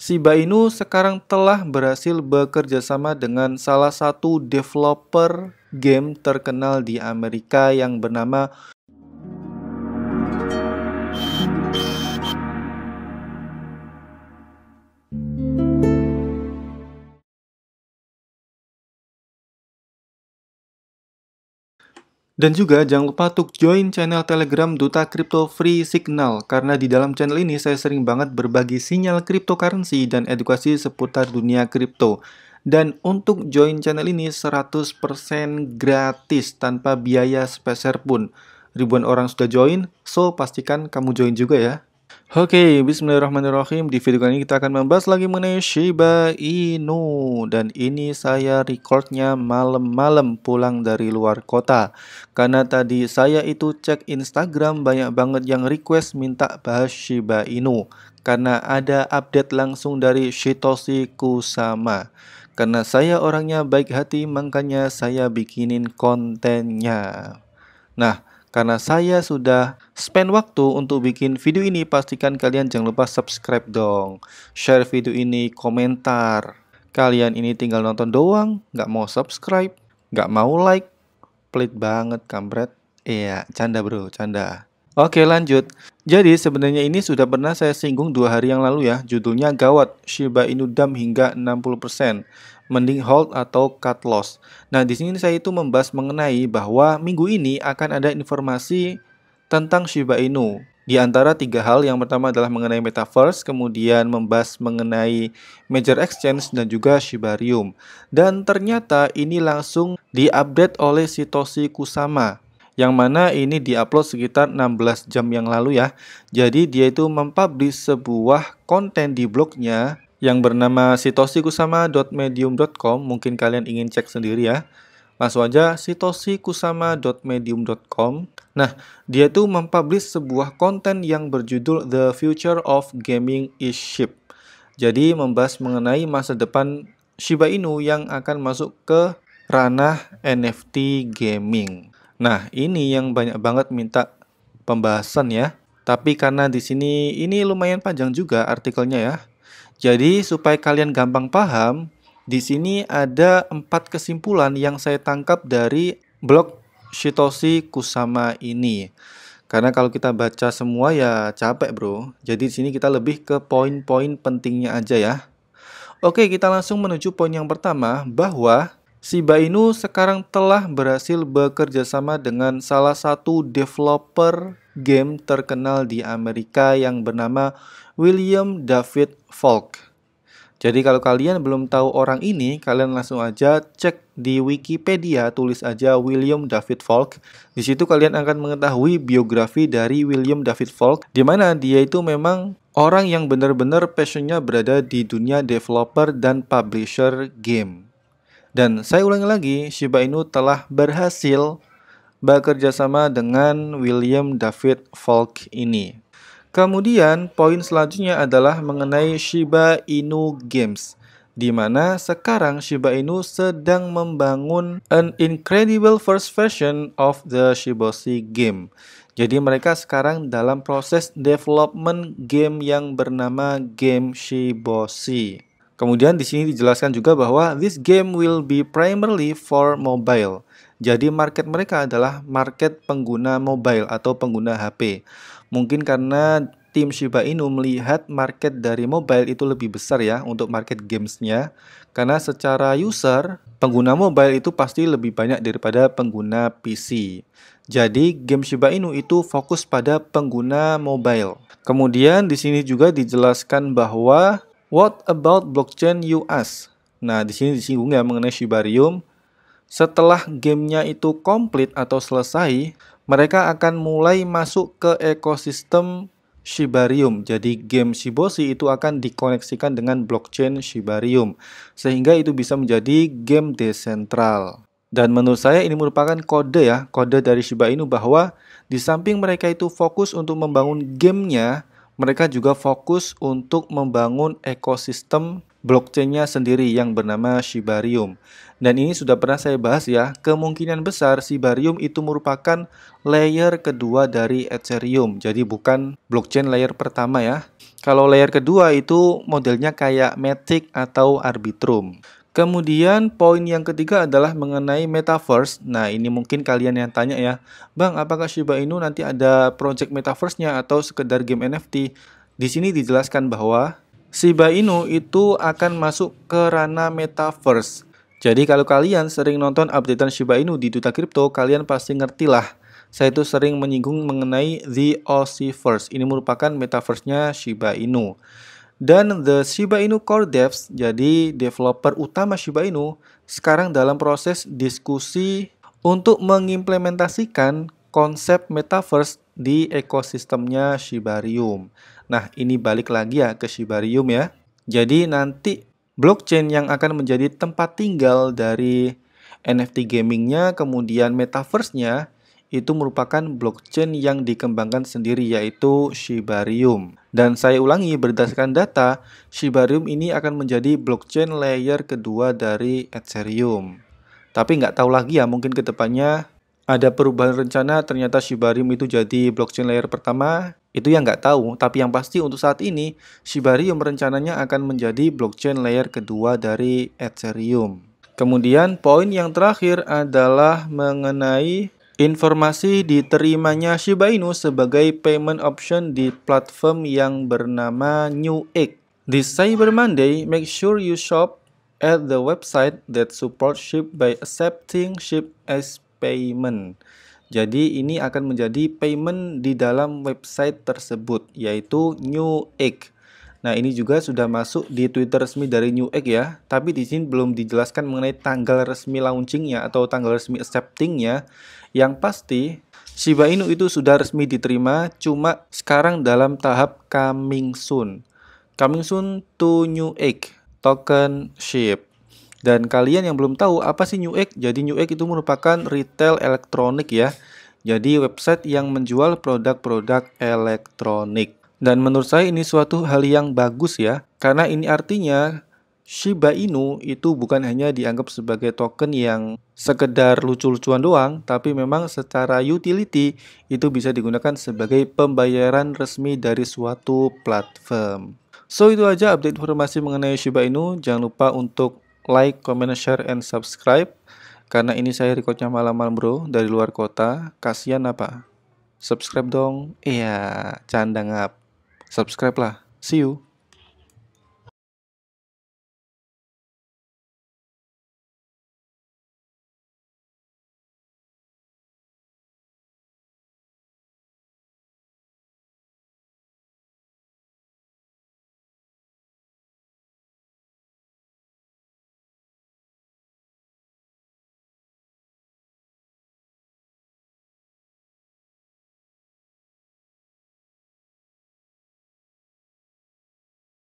Shiba Inu sekarang telah berhasil bekerja sama dengan salah satu developer game terkenal di Amerika yang bernama Dan juga jangan lupa untuk join channel Telegram Duta Crypto Free Signal karena di dalam channel ini saya sering banget berbagi sinyal cryptocurrency dan edukasi seputar dunia kripto. Dan untuk join channel ini 100% gratis tanpa biaya sepeser pun. Ribuan orang sudah join, so pastikan kamu join juga ya. Oke, okay, bismillahirrahmanirrahim. Di video kali ini kita akan membahas lagi mengenai Shiba Inu dan ini saya recordnya malam-malam pulang dari luar kota. Karena tadi saya itu cek Instagram banyak banget yang request minta bahas Shiba Inu karena ada update langsung dari Shitoshi Kusama. Karena saya orangnya baik hati, makanya saya bikinin kontennya. Nah, karena saya sudah spend waktu untuk bikin video ini. Pastikan kalian jangan lupa subscribe dong. Share video ini, komentar. Kalian ini tinggal nonton doang, nggak mau subscribe, nggak mau like. Pelit banget, kampret. Iya, canda bro, canda. Oke lanjut. Jadi sebenarnya ini sudah pernah saya singgung dua hari yang lalu ya. Judulnya gawat Shiba Inu Dam hingga 60%. Mending hold atau cut loss. Nah di sini saya itu membahas mengenai bahwa minggu ini akan ada informasi tentang Shiba Inu. Di antara tiga hal, yang pertama adalah mengenai Metaverse, kemudian membahas mengenai Major Exchange dan juga Shibarium. Dan ternyata ini langsung diupdate oleh Sitoshi Kusama yang mana ini diupload sekitar 16 jam yang lalu ya. Jadi dia itu mempublish sebuah konten di blognya yang bernama sitosikusama.medium.com. Mungkin kalian ingin cek sendiri ya. Langsung aja sitosikusama.medium.com. Nah, dia itu mempublish sebuah konten yang berjudul The Future of Gaming is Ship. Jadi membahas mengenai masa depan Shiba Inu yang akan masuk ke ranah NFT gaming. Nah, ini yang banyak banget minta pembahasan ya. Tapi karena di sini ini lumayan panjang juga artikelnya ya. Jadi supaya kalian gampang paham, di sini ada empat kesimpulan yang saya tangkap dari blog Shitoshi Kusama ini. Karena kalau kita baca semua ya capek bro. Jadi di sini kita lebih ke poin-poin pentingnya aja ya. Oke kita langsung menuju poin yang pertama bahwa Shiba Inu sekarang telah berhasil bekerja sama dengan salah satu developer game terkenal di Amerika yang bernama William David Falk. Jadi kalau kalian belum tahu orang ini, kalian langsung aja cek di Wikipedia, tulis aja William David Falk. Di situ kalian akan mengetahui biografi dari William David Falk, di mana dia itu memang orang yang benar-benar passionnya berada di dunia developer dan publisher game. Dan saya ulangi lagi, Shiba Inu telah berhasil bekerja sama dengan William David Falk ini. Kemudian, poin selanjutnya adalah mengenai Shiba Inu Games, di mana sekarang Shiba Inu sedang membangun an incredible first version of the Shiboshi game. Jadi mereka sekarang dalam proses development game yang bernama game Shiboshi. Kemudian di sini dijelaskan juga bahwa this game will be primarily for mobile. Jadi market mereka adalah market pengguna mobile atau pengguna HP. Mungkin karena tim Shiba Inu melihat market dari mobile itu lebih besar ya untuk market gamesnya. Karena secara user, pengguna mobile itu pasti lebih banyak daripada pengguna PC. Jadi game Shiba Inu itu fokus pada pengguna mobile. Kemudian di sini juga dijelaskan bahwa What about blockchain US? Nah, di sini disinggung ya mengenai Shibarium. Setelah gamenya itu komplit atau selesai, mereka akan mulai masuk ke ekosistem Shibarium. Jadi game Shiboshi itu akan dikoneksikan dengan blockchain Shibarium. Sehingga itu bisa menjadi game desentral. Dan menurut saya ini merupakan kode ya, kode dari Shiba Inu bahwa di samping mereka itu fokus untuk membangun gamenya, mereka juga fokus untuk membangun ekosistem blockchainnya sendiri yang bernama Shibarium. Dan ini sudah pernah saya bahas ya, kemungkinan besar Shibarium itu merupakan layer kedua dari Ethereum, jadi bukan blockchain layer pertama ya. Kalau layer kedua itu modelnya kayak Matic atau Arbitrum. Kemudian poin yang ketiga adalah mengenai metaverse. Nah, ini mungkin kalian yang tanya ya, Bang, apakah Shiba Inu nanti ada project metaverse-nya atau sekedar game NFT? Di sini dijelaskan bahwa Shiba Inu itu akan masuk ke ranah metaverse. Jadi kalau kalian sering nonton updatean Shiba Inu di Duta Crypto, kalian pasti ngerti lah. Saya itu sering menyinggung mengenai The Ossiverse. Ini merupakan metaverse-nya Shiba Inu. Dan the Shiba Inu Core Devs, jadi developer utama Shiba Inu, sekarang dalam proses diskusi untuk mengimplementasikan konsep metaverse di ekosistemnya Shibarium. Nah, ini balik lagi ya ke Shibarium ya. Jadi nanti blockchain yang akan menjadi tempat tinggal dari NFT gamingnya, kemudian metaverse-nya, itu merupakan blockchain yang dikembangkan sendiri yaitu Shibarium. Dan saya ulangi berdasarkan data, Shibarium ini akan menjadi blockchain layer kedua dari Ethereum. Tapi nggak tahu lagi ya mungkin kedepannya ada perubahan rencana ternyata Shibarium itu jadi blockchain layer pertama. Itu yang nggak tahu, tapi yang pasti untuk saat ini Shibarium rencananya akan menjadi blockchain layer kedua dari Ethereum. Kemudian poin yang terakhir adalah mengenai Informasi diterimanya Shiba Inu sebagai payment option di platform yang bernama New Egg. Di Cyber Monday, make sure you shop at the website that support ship by accepting ship as payment. Jadi ini akan menjadi payment di dalam website tersebut yaitu New Egg. Nah, ini juga sudah masuk di Twitter resmi dari New Egg ya, tapi di sini belum dijelaskan mengenai tanggal resmi launchingnya atau tanggal resmi acceptingnya. Yang pasti, Shiba Inu itu sudah resmi diterima, cuma sekarang dalam tahap coming soon. Coming soon to New Egg, token SHIB. Dan kalian yang belum tahu apa sih New Egg? Jadi New Egg itu merupakan retail elektronik ya. Jadi website yang menjual produk-produk elektronik. Dan menurut saya ini suatu hal yang bagus ya, karena ini artinya Shiba Inu itu bukan hanya dianggap sebagai token yang sekedar lucu-lucuan doang, tapi memang secara utility itu bisa digunakan sebagai pembayaran resmi dari suatu platform. So itu aja update informasi mengenai Shiba Inu. Jangan lupa untuk like, comment, share, and subscribe. Karena ini saya recordnya malam-malam bro, dari luar kota. kasihan apa? Subscribe dong. Iya, canda ngap subscribe lah. See you.